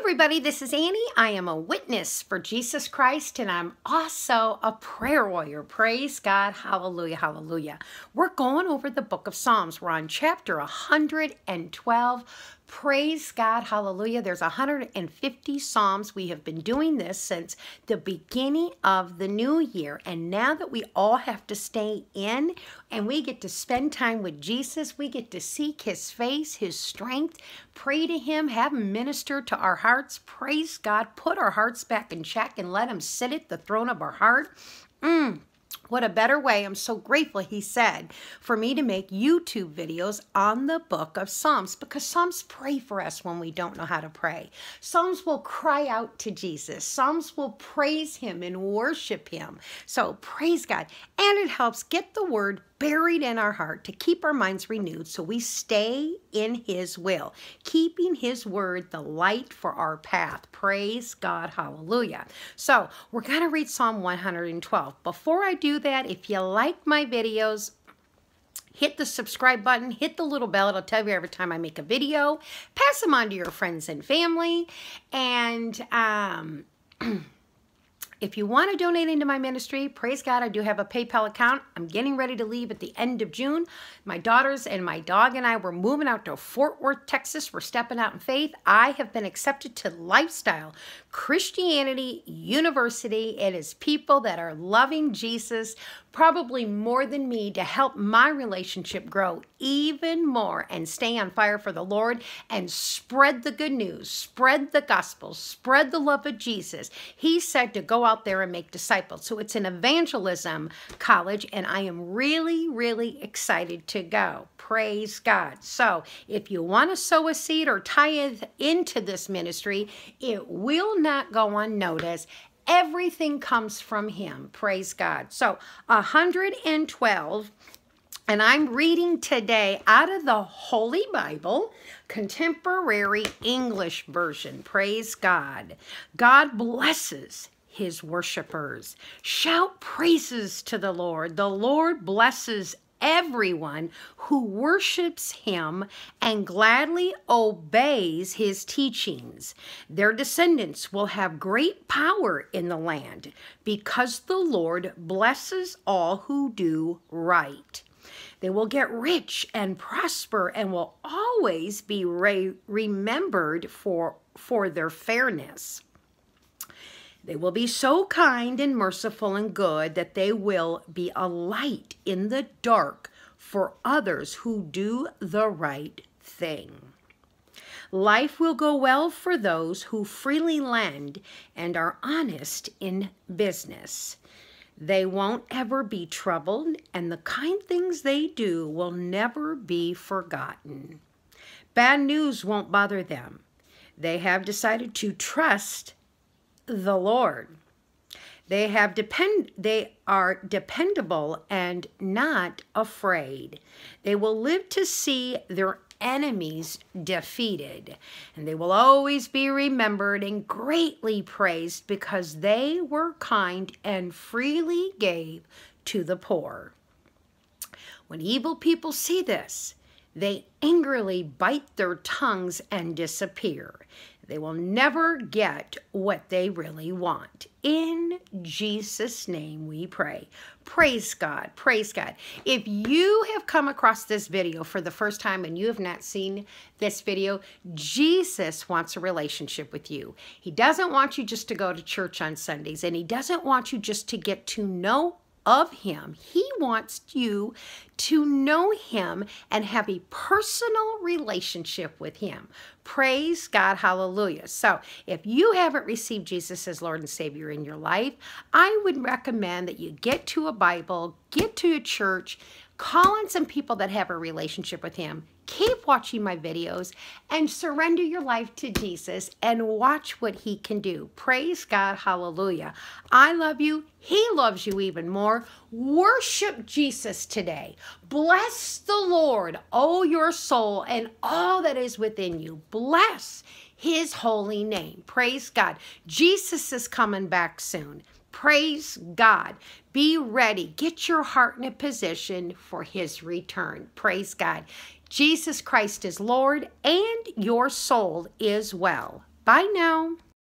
everybody, this is Annie. I am a witness for Jesus Christ and I'm also a prayer warrior. Praise God. Hallelujah. Hallelujah. We're going over the book of Psalms. We're on chapter 112. Praise God. Hallelujah. There's 150 Psalms. We have been doing this since the beginning of the new year. And now that we all have to stay in and we get to spend time with Jesus, we get to seek his face, his strength, pray to him, have him minister to our hearts hearts. Praise God. Put our hearts back in check and let him sit at the throne of our heart. Mm. What a better way. I'm so grateful, he said, for me to make YouTube videos on the book of Psalms because Psalms pray for us when we don't know how to pray. Psalms will cry out to Jesus. Psalms will praise him and worship him. So praise God. And it helps get the word buried in our heart to keep our minds renewed so we stay in His will, keeping His word the light for our path. Praise God. Hallelujah. So we're going to read Psalm 112. Before I do that, if you like my videos, hit the subscribe button, hit the little bell. It'll tell you every time I make a video. Pass them on to your friends and family. And, um, If you want to donate into my ministry, praise God, I do have a PayPal account. I'm getting ready to leave at the end of June. My daughters and my dog and I were moving out to Fort Worth, Texas. We're stepping out in faith. I have been accepted to Lifestyle Christianity University. It is people that are loving Jesus probably more than me to help my relationship grow even more and stay on fire for the Lord and spread the good news, spread the gospel, spread the love of Jesus. He said to go out out there and make disciples. So it's an evangelism college, and I am really, really excited to go. Praise God. So if you want to sow a seed or tithe into this ministry, it will not go unnoticed everything comes from him praise god so 112 and i'm reading today out of the holy bible contemporary english version praise god god blesses his worshipers. Shout praises to the Lord. The Lord blesses everyone who worships him and gladly obeys his teachings. Their descendants will have great power in the land because the Lord blesses all who do right. They will get rich and prosper and will always be re remembered for, for their fairness. They will be so kind and merciful and good that they will be a light in the dark for others who do the right thing. Life will go well for those who freely lend and are honest in business. They won't ever be troubled, and the kind things they do will never be forgotten. Bad news won't bother them. They have decided to trust the Lord. They have depend they are dependable and not afraid. They will live to see their enemies defeated, and they will always be remembered and greatly praised because they were kind and freely gave to the poor. When evil people see this, they angrily bite their tongues and disappear. They will never get what they really want. In Jesus' name we pray. Praise God. Praise God. If you have come across this video for the first time and you have not seen this video, Jesus wants a relationship with you. He doesn't want you just to go to church on Sundays and he doesn't want you just to get to know of him. He wants you to know him and have a personal relationship with him. Praise God, hallelujah. So if you haven't received Jesus as Lord and Savior in your life, I would recommend that you get to a Bible, get to a church, call on some people that have a relationship with him keep watching my videos and surrender your life to Jesus and watch what he can do. Praise God. Hallelujah. I love you. He loves you even more. Worship Jesus today. Bless the Lord, oh your soul, and all that is within you. Bless his holy name. Praise God. Jesus is coming back soon. Praise God. Be ready. Get your heart in a position for his return. Praise God. Jesus Christ is Lord and your soul is well. Bye now.